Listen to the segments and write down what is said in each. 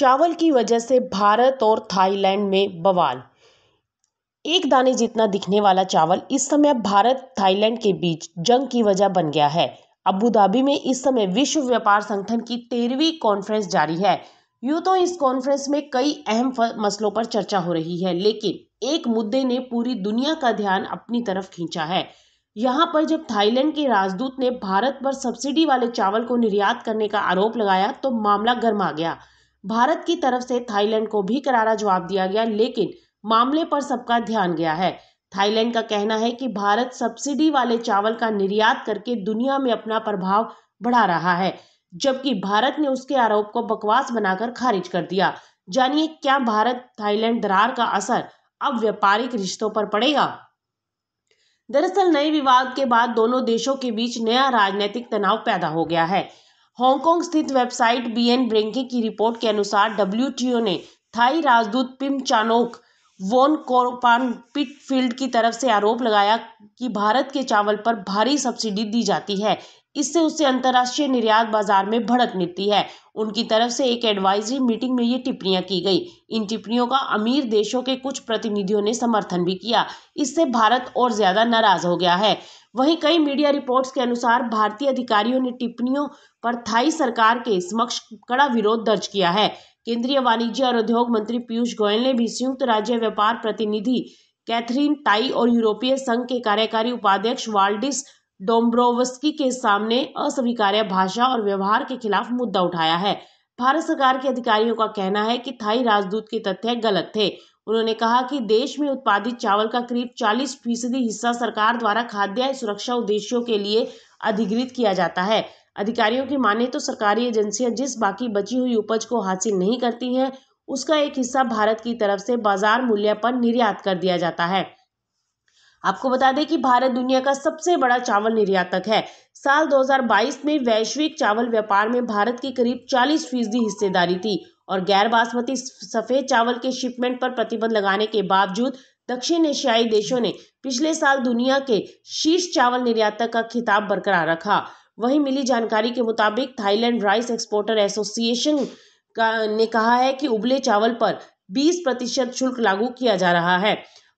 चावल की वजह से भारत और थाईलैंड में बवाल एक दाने जितना दिखने वाला चावल इस समय भारत थाईलैंड के बीच जंग की वजह बन गया है अबू धाबी में इस समय विश्व व्यापार संगठन की तेरहवीं कॉन्फ्रेंस जारी है यूं तो इस कॉन्फ्रेंस में कई अहम मसलों पर चर्चा हो रही है लेकिन एक मुद्दे ने पूरी दुनिया का ध्यान अपनी तरफ खींचा है यहाँ पर जब थाईलैंड के राजदूत ने भारत पर सब्सिडी वाले चावल को निर्यात करने का आरोप लगाया तो मामला गर्मा गया भारत की तरफ से थाईलैंड को भी करारा जवाब दिया गया लेकिन मामले पर सबका ध्यान गया है थाईलैंड का कहना है कि भारत सब्सिडी वाले चावल का निर्यात करके दुनिया में अपना प्रभाव बढ़ा रहा है जबकि भारत ने उसके आरोप को बकवास बनाकर खारिज कर दिया जानिए क्या भारत थाईलैंड दरार का असर अब व्यापारिक रिश्तों पर पड़ेगा दरअसल नए विवाद के बाद दोनों देशों के बीच नया राजनीतिक तनाव पैदा हो गया है हांगकांग स्थित वेबसाइट बी एन ब्रेंके की रिपोर्ट के अनुसार ओ ने थाई राजदूत पिम चानोक वोन कोरपान पिटफील्ड की तरफ से आरोप लगाया कि भारत के चावल पर भारी सब्सिडी दी जाती है इससे उससे अंतर्राष्ट्रीय निर्यात बाजार में भड़क मिलती है उनकी तरफ से एक एडवाइजरी मीटिंग में ये टिप्पणियां की गई इन टिप्पणियों का अमीर देशों के कुछ प्रतिनिधियों ने समर्थन भी किया इससे भारत और ज़्यादा नाराज हो गया है वहीं कई मीडिया रिपोर्ट्स के अनुसार भारतीय अधिकारियों ने टिप्पणियों पर थाई सरकार के समक्ष कड़ा विरोध दर्ज किया है केंद्रीय वाणिज्य और उद्योग मंत्री पीयूष गोयल ने भी संयुक्त राज्य व्यापार प्रतिनिधि कैथरीन ताई और यूरोपीय संघ के कार्यकारी उपाध्यक्ष वाल्डिस डोम्ब्रोवस्की के सामने अस्वीकार्य भाषा और व्यवहार के खिलाफ मुद्दा उठाया है भारत सरकार के अधिकारियों का कहना है कि थाई राजदूत के तथ्य गलत थे उन्होंने कहा कि देश में उत्पादित चावल का करीब 40 फीसदी हिस्सा सरकार द्वारा खाद्य सुरक्षा उद्देश्यों के लिए अधिगृहित किया जाता है अधिकारियों की माने तो सरकारी एजेंसियां जिस बाकी बची हुई उपज को हासिल नहीं करती हैं उसका एक हिस्सा भारत की तरफ से बाजार मूल्य पर निर्यात कर दिया जाता है आपको बता दें कि भारत दुनिया का सबसे बड़ा चावल निर्यातक है साल 2022 में वैश्विक चावल व्यापार में भारत की करीब 40 फीसदी हिस्सेदारी थी और गैर बासमती सफ़ेद चावल के शिपमेंट पर प्रतिबंध लगाने के बावजूद दक्षिण एशियाई देशों ने पिछले साल दुनिया के शीर्ष चावल निर्यातक का खिताब बरकरार रखा वहीं मिली जानकारी के मुताबिक थाईलैंड राइस एक्सपोर्टर एसोसिएशन का ने कहा है कि उबले चावल पर 20 प्रतिशत शुल्क लागू किया जा रहा है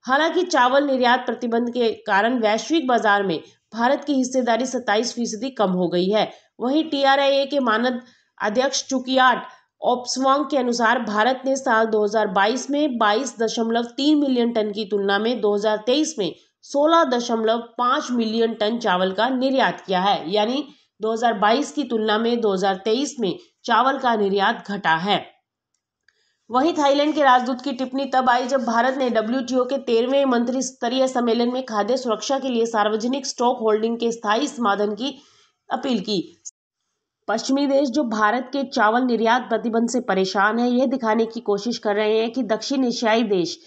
हालांकि चावल निर्यात प्रतिबंध के कारण वैश्विक बाजार में भारत की हिस्सेदारी सत्ताईस फीसदी कम हो गई है वहीं टीआरआईए के मानद अध्यक्ष चुकियाट ऑप्सवांग के अनुसार भारत ने साल 2022 में 22.3 मिलियन टन की तुलना में 2023 में 16.5 मिलियन टन चावल का निर्यात किया है यानी 2022 की तुलना में 2023 में चावल का निर्यात घटा है वहीं थाईलैंड के राजदूत की टिप्पणी तब आई जब भारत ने डब्ल्यूटीओ के तेरहवें मंत्री स्तरीय सम्मेलन में खाद्य सुरक्षा के लिए सार्वजनिक स्टॉक होल्डिंग के स्थायी समाधान की अपील की पश्चिमी देश जो भारत के चावल निर्यात प्रतिबंध से परेशान है यह दिखाने की कोशिश कर रहे हैं कि दक्षिण एशियाई देश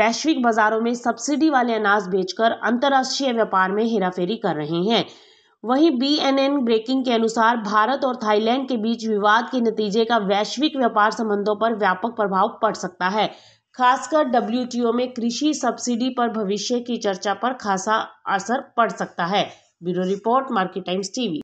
वैश्विक बाजारों में सब्सिडी वाले अनाज बेचकर अंतर्राष्ट्रीय व्यापार में हेराफेरी कर रहे हैं वहीं बीएनएन ब्रेकिंग के अनुसार भारत और थाईलैंड के बीच विवाद के नतीजे का वैश्विक व्यापार संबंधों पर व्यापक प्रभाव पड़ सकता है खासकर डब्ल्यू में कृषि सब्सिडी पर भविष्य की चर्चा पर खासा असर पड़ सकता है bureau report market times TV